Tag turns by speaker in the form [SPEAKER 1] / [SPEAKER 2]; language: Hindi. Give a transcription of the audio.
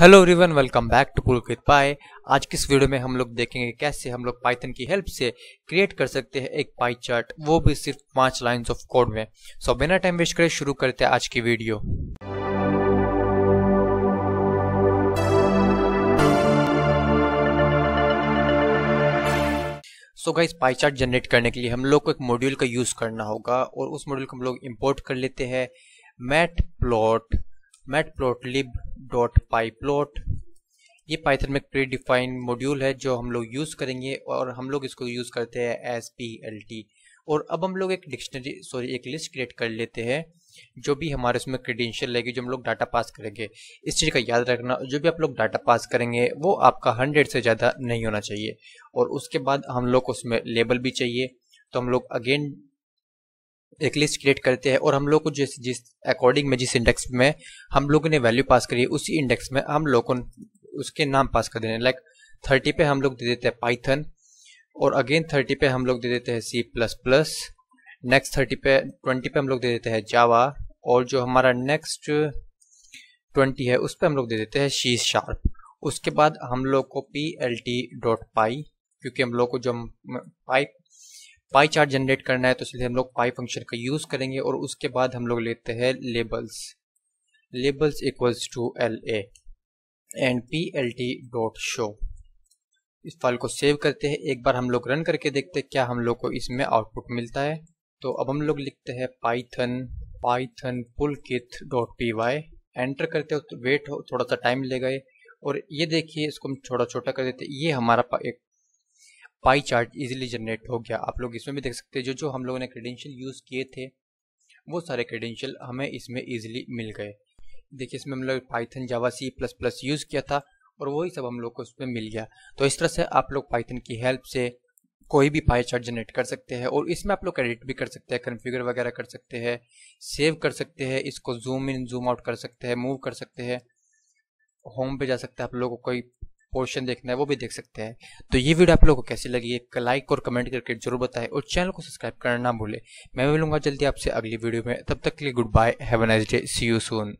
[SPEAKER 1] hello everyone welcome back to Pulkit पाए आज किस वीडियो में हम लोग देखेंगे कैसे हम लोग पाइथन की हेल्प से क्रिएट कर सकते हैं एक पाई चार्ट वो भी सिर्फ पांच लाइंस ऑफ कोड में सो बिना टाइम वेस्ट करे शुरू करते हैं आज की video so guys pie chart generate करने के लिए हम लोग को एक मॉड्यूल का यूज़ करना होगा और उस मॉड्यूल को हम लोग इम्पोर्ट कर लेते हैं mat plot matplotlib dot plot ये पाइथन में प्री डिफाइंड मॉड्यूल है जो हम लोग यूज़ करेंगे और हम लोग इसको यूज़ करते हैं एस पी एल टी और अब हम लोग एक डिक्शनरी सॉरी एक लिस्ट क्रिएट कर लेते हैं जो भी हमारे उसमें क्रेडेंशियल रहेगी जो हम लोग डाटा पास करेंगे इस चीज़ का याद रखना जो भी आप लोग डाटा पास करेंगे वो आपका हंड्रेड से ज़्यादा नहीं होना चाहिए और उसके बाद हम लोग को उसमें लेबल भी चाहिए तो हम लोग अगेन एक लिस्ट क्रिएट करते हैं और हम लोग को जिस जिस अकॉर्डिंग में जिस इंडेक्स में हम लोगों ने वैल्यू पास करी है उसी इंडेक्स में हम लोग को उसके नाम पास कर देने लाइक थर्टी पे हम लोग दे देते हैं पाइथन और अगेन थर्टी पे हम लोग दे देते हैं C plus plus next thirty पे ट्वेंटी पे हम लोग दे देते हैं जावा और जो हमारा नेक्स्ट ट्वेंटी है उस पर हम लोग दे देते हैं शी शार्प उसके बाद हम लोग को P L T dot pie क्योंकि हम लोग को जो पाइप पाई चार्ट जनरेट करना है तो इसलिए हम लोग पाई फंक्शन का यूज़ करेंगे और उसके बाद हम लोग लेते हैं labels labels equals to L A and P L T dot show इस फाइल को सेव करते हैं एक बार हम लोग रन करके देखते हैं क्या हम लोग को इसमें आउटपुट मिलता है तो अब हम लोग लिखते हैं पाइथन पाइथन पुल किथ डॉट पी वाई एंटर करते हो तो वेट हो थोड़ा सा टाइम लेगा गए और ये देखिए इसको हम छोटा छोटा कर देते ये हमारा एक पाई चार्ट इजीली जनरेट हो गया आप लोग इसमें भी देख सकते हैं जो जो हम लोगों ने क्रेडेंशियल यूज़ किए थे वो सारे क्रेडेंशियल हमें इसमें ईजिली मिल गए देखिए इसमें हम लोग Python Java C plus plus use किया था और वही सब हम लोग को उसमें मिल गया तो इस तरह से आप लोग पाइथन की हेल्प से कोई भी पाई चार्ट जनरेट कर सकते हैं और इसमें आप लोग एडिट भी कर सकते हैं कन्फिगर वगैरह कर सकते हैं सेव कर सकते हैं इसको जूम इन जूम आउट कर सकते हैं मूव कर सकते हैं होम पे जा सकते हैं आप लोग को कोई पोर्शन देखना है वो भी देख सकते हैं तो ये वीडियो आप लोगों को कैसी लगी है लाइक और कमेंट करके जरूर बताएं और चैनल को सब्सक्राइब करना ना भूले मैं मिलूंगा जल्दी आपसे अगली वीडियो में तब तक के लिए goodbye have a nice day see you soon